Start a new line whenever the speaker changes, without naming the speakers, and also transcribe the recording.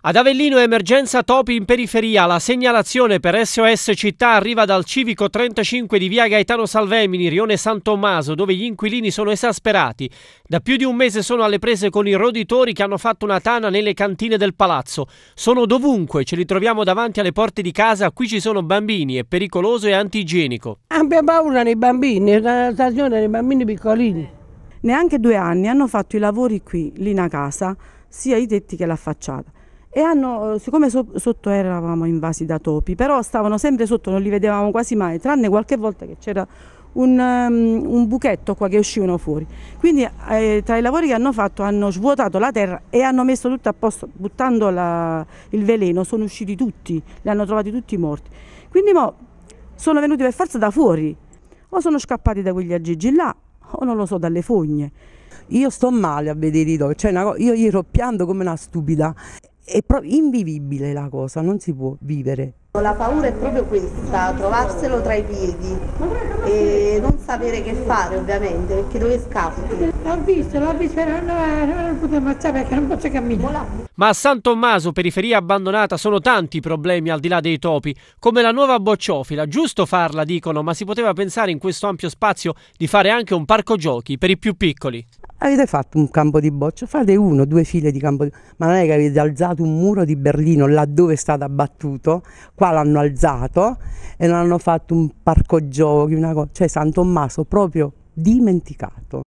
Ad Avellino emergenza topi in periferia, la segnalazione per SOS città arriva dal civico 35 di via Gaetano Salvemini, Rione San Tommaso, dove gli inquilini sono esasperati. Da più di un mese sono alle prese con i roditori che hanno fatto una tana nelle cantine del palazzo. Sono dovunque, ce li troviamo davanti alle porte di casa, qui ci sono bambini, è pericoloso e antigenico.
Abbiamo paura dei bambini, è una stagione dei bambini piccolini. Neanche due anni hanno fatto i lavori qui, lì in casa, sia i tetti che la facciata e hanno, siccome so, sotto eravamo invasi da topi, però stavano sempre sotto, non li vedevamo quasi mai, tranne qualche volta che c'era un, um, un buchetto qua che uscivano fuori. Quindi eh, tra i lavori che hanno fatto hanno svuotato la terra e hanno messo tutto a posto, buttando la, il veleno, sono usciti tutti, li hanno trovati tutti morti. Quindi mo, sono venuti per forza da fuori, o sono scappati da quegli aggeggi là, o non lo so, dalle
fogne io sto male a vedere i topi, cioè io, gli ero pianto come una stupida è proprio invivibile la cosa, non si può vivere.
La paura è proprio questa, trovarselo tra i piedi e non sapere che fare ovviamente, perché dove scappi? L'ho visto, l'ho visto, non, non lo potevo ammazzare perché non posso camminare.
Ma a San Tommaso, periferia abbandonata, sono tanti i problemi al di là dei topi, come la nuova bocciofila, giusto farla dicono, ma si poteva pensare in questo ampio spazio di fare anche un parco giochi per i più piccoli.
Avete fatto un campo di boccia, fate uno, due file di campo di boccia, ma non è che avete alzato un muro di Berlino laddove è stato abbattuto, qua l'hanno alzato e non hanno
fatto un parco giochi, una cosa, cioè San Tommaso proprio dimenticato.